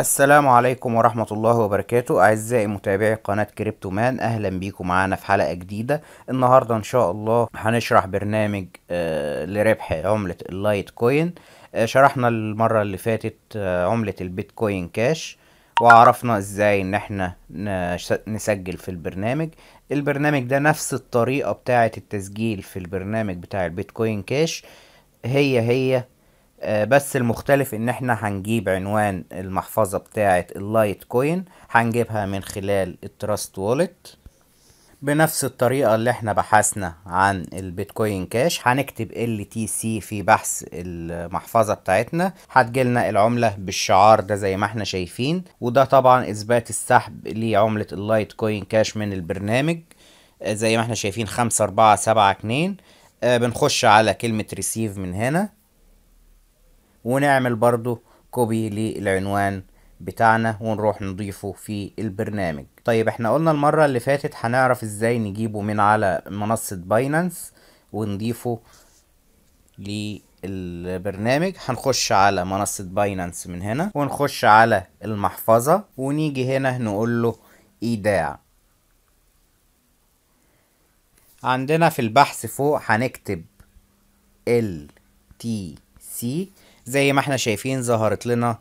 السلام عليكم ورحمة الله وبركاته أعزائي متابعي قناة كريبتو مان أهلا بيكم معانا في حلقة جديدة النهاردة إن شاء الله هنشرح برنامج آه، لربح عملة اللايت كوين آه، شرحنا المرة اللي فاتت آه، عملة البيتكوين كاش وعرفنا ازاي ان احنا نسجل في البرنامج البرنامج ده نفس الطريقة بتاعة التسجيل في البرنامج بتاع البيتكوين كاش هي هي آه، بس المختلف ان احنا هنجيب عنوان المحفظة بتاعة اللايت كوين هنجيبها من خلال التراست وولت بنفس الطريقة اللي احنا بحثنا عن البيتكوين كاش هنكتب LTC في بحث المحفظة بتاعتنا هتجيلنا العملة بالشعار ده زي ما احنا شايفين وده طبعا اثبات السحب لعملة اللايت كوين كاش من البرنامج آه، زي ما احنا شايفين خمسة اربعة سبعة اتنين آه، بنخش على كلمة ريسيف من هنا ونعمل برضو كوبي للعنوان بتاعنا ونروح نضيفه في البرنامج طيب احنا قلنا المرة اللي فاتت هنعرف ازاي نجيبه من على منصة باينانس ونضيفه للبرنامج هنخش على منصة باينانس من هنا ونخش على المحفظة ونيجي هنا نقول له ايداع عندنا في البحث فوق هنكتب ال تي سي زي ما احنا شايفين ظهرت لنا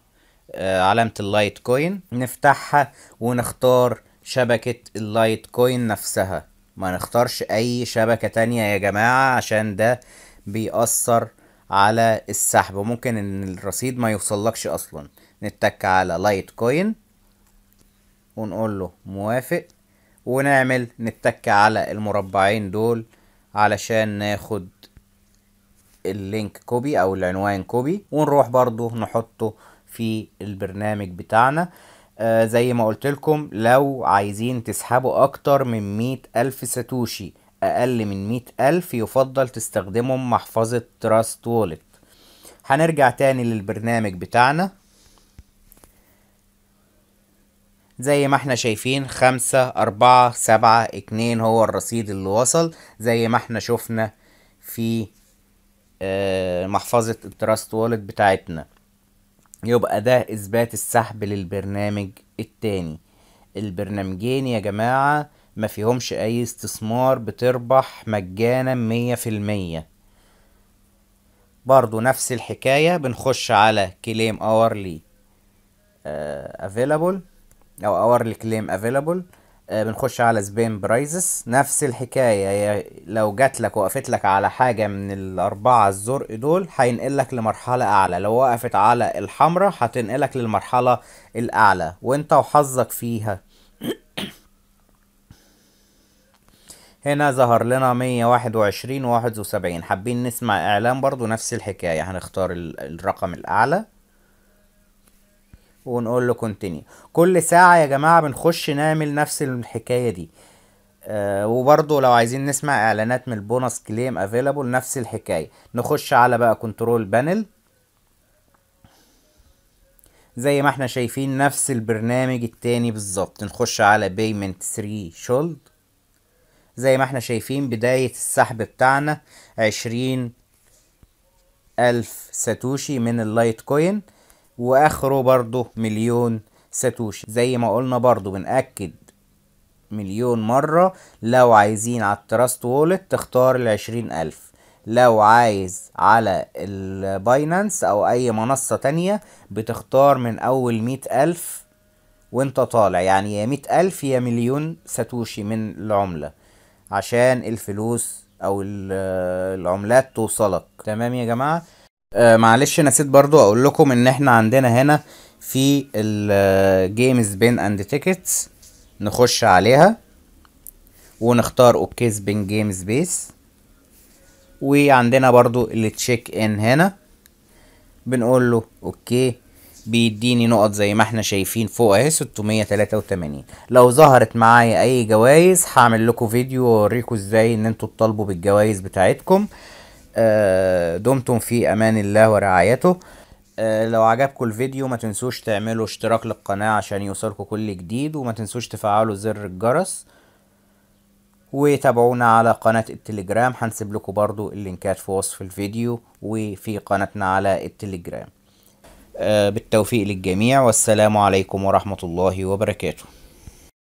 آه، علامة اللايت كوين نفتحها ونختار شبكة اللايت كوين نفسها ما نختارش اي شبكة تانية يا جماعة عشان ده بيأثر على السحب ممكن ان الرصيد ما يوصلكش اصلا نتك على لايت كوين ونقول له موافق ونعمل نتك على المربعين دول علشان ناخد اللينك كوبي او العنوان كوبي ونروح برضو نحطه في البرنامج بتاعنا آه زي ما قلت لكم لو عايزين تسحبوا اكتر من مئة الف ساتوشي اقل من مئة الف يفضل تستخدموا محفظة تراست وولت هنرجع تاني للبرنامج بتاعنا زي ما احنا شايفين خمسة أربعة سبعة اتنين هو الرصيد اللي وصل زي ما احنا شفنا في آه، محفظة التراست والت بتاعتنا يبقى ده إثبات السحب للبرنامج التاني البرنامجين يا جماعة ما فيهمش أي استثمار بتربح مجانا مية في المية برضو نفس الحكاية بنخش على كليم أورلي أفيلابل أو أورلي كليم أفيلابل آه، بنخش على سبين برايزس نفس الحكاية لو جات لك وقفت لك على حاجة من الأربعة الزرق دول هينقلك لمرحلة أعلى لو وقفت على الحمرة هتنقلك للمرحلة الأعلى وانت وحظك فيها هنا ظهر لنا 121 و71 حابين نسمع إعلان برضو نفس الحكاية هنختار الرقم الأعلى ونقول له كونتينيو كل ساعه يا جماعه بنخش نعمل نفس الحكايه دي آه وبرضو لو عايزين نسمع اعلانات من البونص كليم افيلابل نفس الحكايه نخش على بقى كنترول بانل زي ما احنا شايفين نفس البرنامج التاني بالظبط نخش على بيمنت 3 شولد زي ما احنا شايفين بداية السحب بتاعنا عشرين ألف ساتوشي من اللايت كوين واخره برضو مليون ساتوشي زي ما قلنا برضو بنأكد مليون مرة لو عايزين على التراست وولت تختار العشرين ألف لو عايز على الباينانس أو أي منصة تانية بتختار من أول مئة ألف وانت طالع يعني يا مئة ألف يا مليون ساتوشي من العملة عشان الفلوس أو العملات توصلك تمام يا جماعة آه معلش نسيت برضو اقول لكم ان احنا عندنا هنا في الجيمز بين اند تيكتس نخش عليها ونختار اوكي سبين جيم سبيس وعندنا برضو التشيك ان هنا بنقول له اوكي بيديني نقط زي ما احنا شايفين فوق اهي 683 لو ظهرت معايا اي جوائز هعمل لكم فيديو اوريكم ازاي ان انتوا تطالبوا بالجوائز بتاعتكم آه، دمتم في امان الله ورعايته آه، لو عجبكم الفيديو ما تنسوش تعملوا اشتراك للقناة عشان يوصلكم كل جديد وما تنسوش تفعلوا زر الجرس وتابعونا على قناة التليجرام هنسيب لكم برضو اللينكات في وصف الفيديو وفي قناتنا على التليجرام آه، بالتوفيق للجميع والسلام عليكم ورحمة الله وبركاته